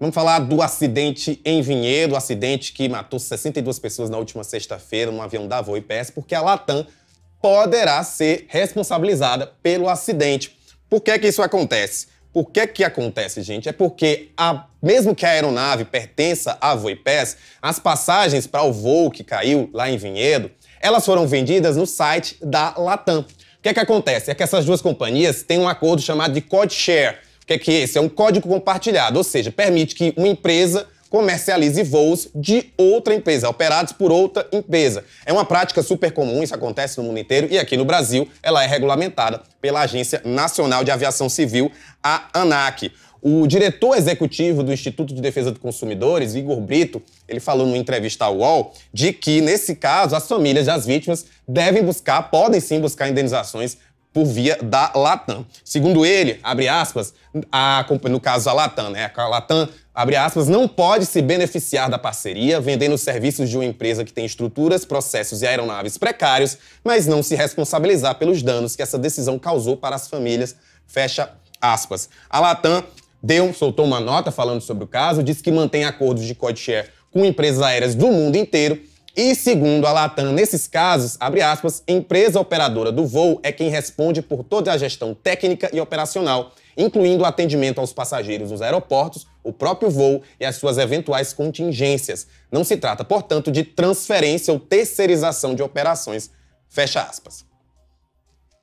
Vamos falar do acidente em Vinhedo, acidente que matou 62 pessoas na última sexta-feira num avião da Voo IPS, porque a Latam poderá ser responsabilizada pelo acidente. Por que, que isso acontece? Por que, que acontece, gente? É porque, a, mesmo que a aeronave pertença à Voipes, as passagens para o voo que caiu lá em Vinhedo, elas foram vendidas no site da Latam. O que, é que acontece? É que essas duas companhias têm um acordo chamado de code share, que é que esse é um código compartilhado, ou seja, permite que uma empresa comercialize voos de outra empresa, operados por outra empresa. É uma prática super comum, isso acontece no mundo inteiro e aqui no Brasil ela é regulamentada pela Agência Nacional de Aviação Civil, a ANAC. O diretor executivo do Instituto de Defesa dos Consumidores, Igor Brito, ele falou numa entrevista ao UOL de que, nesse caso, as famílias das vítimas devem buscar, podem sim buscar indenizações por via da Latam. Segundo ele, abre aspas, a, no caso a Latam, né? A Latam, abre aspas, não pode se beneficiar da parceria vendendo os serviços de uma empresa que tem estruturas, processos e aeronaves precários, mas não se responsabilizar pelos danos que essa decisão causou para as famílias. Fecha aspas. A Latam deu, soltou uma nota falando sobre o caso, disse que mantém acordos de code com empresas aéreas do mundo inteiro e segundo a Latam, nesses casos, abre aspas, empresa operadora do voo é quem responde por toda a gestão técnica e operacional, incluindo o atendimento aos passageiros nos aeroportos, o próprio voo e as suas eventuais contingências. Não se trata, portanto, de transferência ou terceirização de operações. Fecha aspas.